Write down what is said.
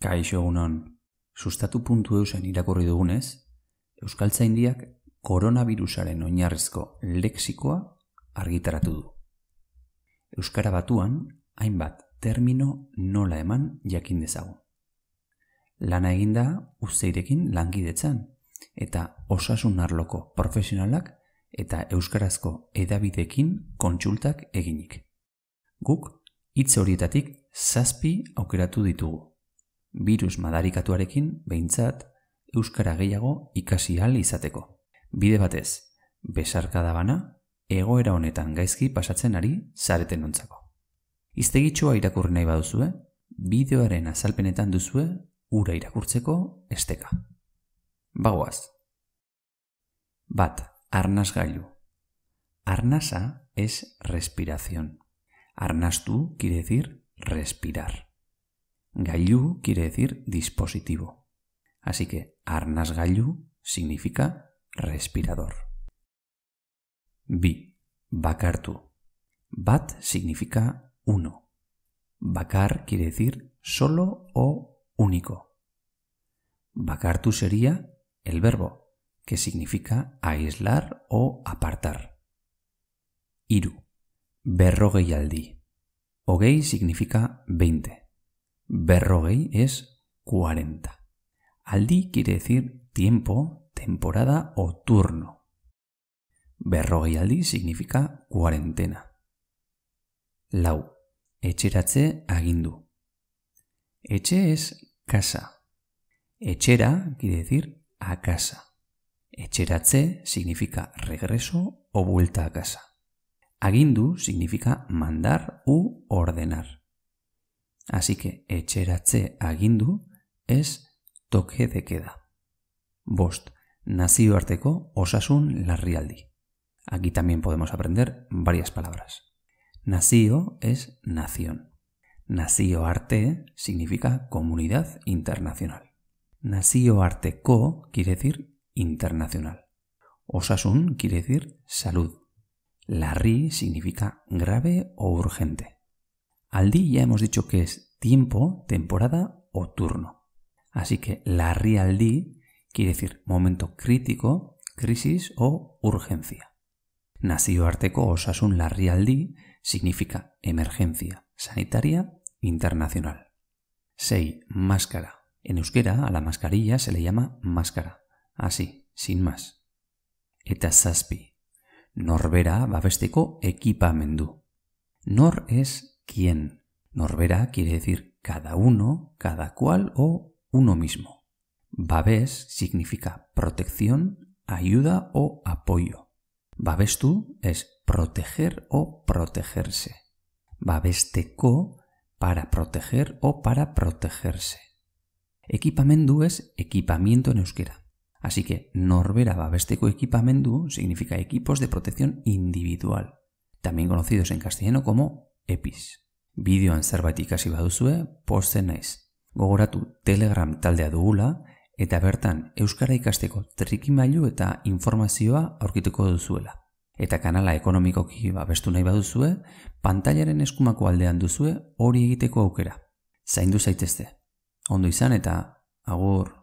Kaixo egunon, sustatu puntu eusen irakurri dugunez, Euskaltzaindiak koronavirusaren oinarrizko leksikoa argitaratu du. Euskara batuan, hainbat termino nola eman jakin dezagu. Lana eginda uzteirekin langidetzan eta osasun arloko profesionalak eta euskarazko edabidekin kontsultak eginik. Guk hitz horietatik zazpi aukeratu ditugu virus madarikatuarekin behintzat euskara gehiago ikasi ahal izateko. Bide batez, besarkada bana, egoera honetan gaizki pasatzen ari zareten nontzako. Iztegitxoa irakurri nahi baduzue, bideoaren azalpenetan duzue ura irakurtzeko esteka. Bagoaz. Bat, arnaz gailu. Arnasa es respiración. Arnastu quiere decir respirar. GALLU quiere decir dispositivo. Así que arnas significa respirador. BI, Bakartu. Bat significa uno. Bakar quiere decir solo o único. Bakartu sería el verbo, que significa aislar o apartar. Iru. Berrogeialdi. Ogei significa veinte. berrogei es 40. Aldi quiere decir tiempo, temporada o turno. Berrogei aldi significa cuarentena. Lau, etxeratze agindu. Etxe es casa. Etxera quiere decir a casa. Etxeratze significa regreso o vuelta a casa. Agindu significa mandar u ordenar. Así que etxeratze agindu TOQUE toke QUEDA. Bost, ARTECO osasun larrialdi. Aquí también podemos aprender varias palabras. Nacío es nación. Nacío arte significa comunidad internacional. Nacío arte quiere decir internacional. Osasun quiere decir salud. Larri significa grave o urgente. Aldi ya hemos dicho que es tiempo, temporada o turno. Así que la real quiere decir momento crítico, crisis o urgencia. Nació Arteco Osasun la real significa emergencia sanitaria internacional. 6. Máscara. En euskera a la mascarilla se le llama máscara. Así, sin más. Eta zazpi. Norbera babesteko ekipamendu. Nor es quién. Norbera quiere decir cada uno, cada cual o uno mismo. Babes significa protección, ayuda o apoyo. Babestu es proteger o protegerse. Babesteko para proteger o para protegerse. Equipamendu es equipamiento en euskera. Así que Norbera Babesteco Equipamendu significa equipos de protección individual, también conocidos en castellano como epiz. Bideoan zerbait ikasi baduzue, posten naiz. Gogoratu Telegram taldea dugula eta bertan Euskara ikasteko trikimailu eta informazioa aurkituko duzuela. Eta kanala ekonomikoki babestu nahi baduzue, pantailaren eskumako aldean duzue hori egiteko aukera. Zaindu zaitezte. Ondo izan eta agur.